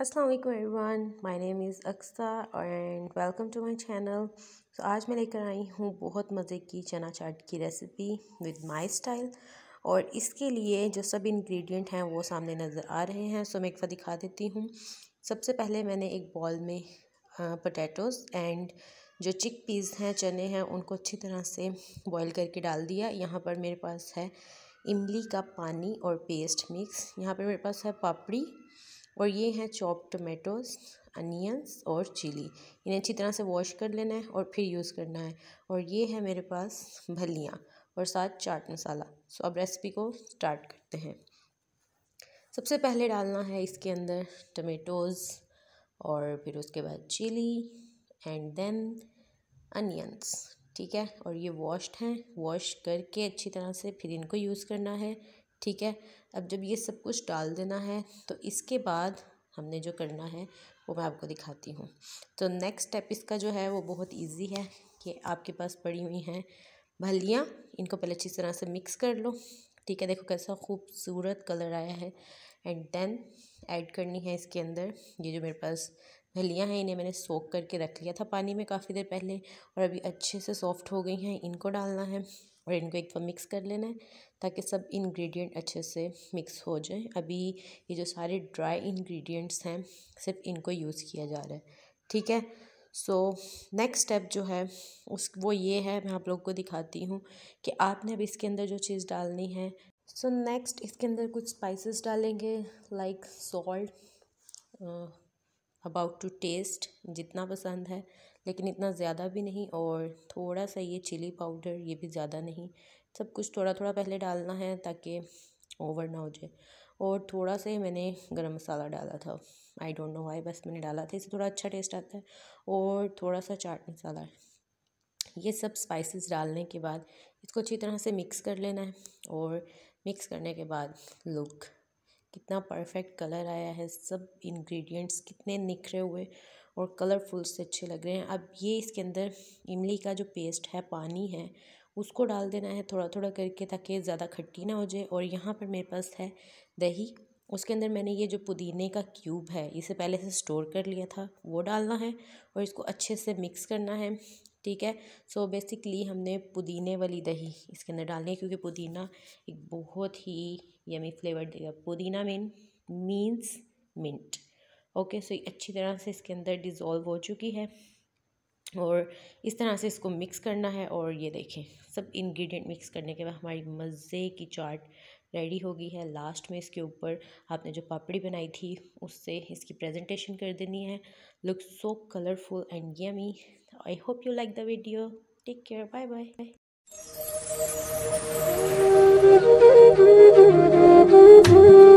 Aslam everyone my name is Aqsa and welcome to my channel so आज मैं लेकर आई हूँ बहुत मज़े की चना चाट की रेसिपी विद माई स्टाइल और इसके लिए जो सब इंग्रेडिएंट हैं वो सामने नज़र आ रहे हैं सो मैं एक बार दिखा देती हूँ सबसे पहले मैंने एक बॉल में पटैटोज़ एंड जो चिक पीस हैं चने हैं उनको अच्छी तरह से बॉईल करके डाल दिया यहाँ पर मेरे पास है इमली का पानी और पेस्ट मिक्स यहाँ पर मेरे पास है पापड़ी और ये हैं चॉप टमेटोज़ अनियंस और चिली इन्हें अच्छी तरह से वॉश कर लेना है और फिर यूज़ करना है और ये है मेरे पास भलियाँ और साथ चाट मसाला सो अब रेसिपी को स्टार्ट करते हैं सबसे पहले डालना है इसके अंदर टमेटोज़ और फिर उसके बाद चिली एंड देन अनियंस ठीक है और ये वॉश्ड हैं वॉश करके अच्छी तरह से फिर इनको यूज़ करना है ठीक है अब जब ये सब कुछ डाल देना है तो इसके बाद हमने जो करना है वो मैं आपको दिखाती हूँ तो नेक्स्ट स्टेप इसका जो है वो बहुत इजी है कि आपके पास पड़ी हुई हैं भलियाँ इनको पहले अच्छी तरह से मिक्स कर लो ठीक है देखो कैसा खूबसूरत कलर आया है एंड देन ऐड करनी है इसके अंदर ये जो मेरे पास भलियाँ हैं इन्हें मैंने सोख करके रख लिया था पानी में काफ़ी देर पहले और अभी अच्छे से सॉफ्ट हो गई हैं इनको डालना है और इनको एक बार मिक्स कर लेना है ताकि सब इंग्रेडिएंट अच्छे से मिक्स हो जाए अभी ये जो सारे ड्राई इंग्रेडिएंट्स हैं सिर्फ इनको यूज़ किया जा रहा है ठीक है सो नेक्स्ट स्टेप जो है उस वो ये है मैं आप लोगों को दिखाती हूँ कि आपने अब इसके अंदर जो चीज़ डालनी है सो so, नेक्स्ट इसके अंदर कुछ स्पाइसेस डालेंगे like salt about to taste जितना पसंद है लेकिन इतना ज़्यादा भी नहीं और थोड़ा सा ये चिली पाउडर ये भी ज़्यादा नहीं सब कुछ थोड़ा थोड़ा पहले डालना है ताकि ओवर ना हो जाए और थोड़ा सा मैंने गरम मसाला डाला था आई डोंट नो वाई बस मैंने डाला था इसे थोड़ा अच्छा टेस्ट आता है और थोड़ा सा चाट मसाला ये सब स्पाइसेस डालने के बाद इसको अच्छी तरह से मिक्स कर लेना है और मिक्स करने के बाद लुक कितना परफेक्ट कलर आया है सब इंग्रेडिएंट्स कितने निखरे हुए और कलरफुल से अच्छे लग रहे हैं अब ये इसके अंदर इमली का जो पेस्ट है पानी है उसको डाल देना है थोड़ा थोड़ा करके ताकि ज़्यादा खट्टी ना हो जाए और यहाँ पर मेरे पास है दही उसके अंदर मैंने ये जो पुदीने का क्यूब है इसे पहले से स्टोर कर लिया था वो डालना है और इसको अच्छे से मिक्स करना है ठीक है सो so बेसिकली हमने पुदीने वाली दही इसके अंदर डालनी है क्योंकि पुदीना एक बहुत ही यमी फ्लेवर देगा पुदीना mean means mint okay so अच्छी तरह से इसके अंदर डिज़ोल्व हो चुकी है और इस तरह से इसको मिक्स करना है और ये देखें सब इंग्रेडिएंट मिक्स करने के बाद हमारी मज़े की चाट रेडी हो गई है लास्ट में इसके ऊपर आपने जो पापड़ी बनाई थी उससे इसकी प्रेजेंटेशन कर देनी है look so colourful and yummy I hope you like the video take care bye bye Ooh.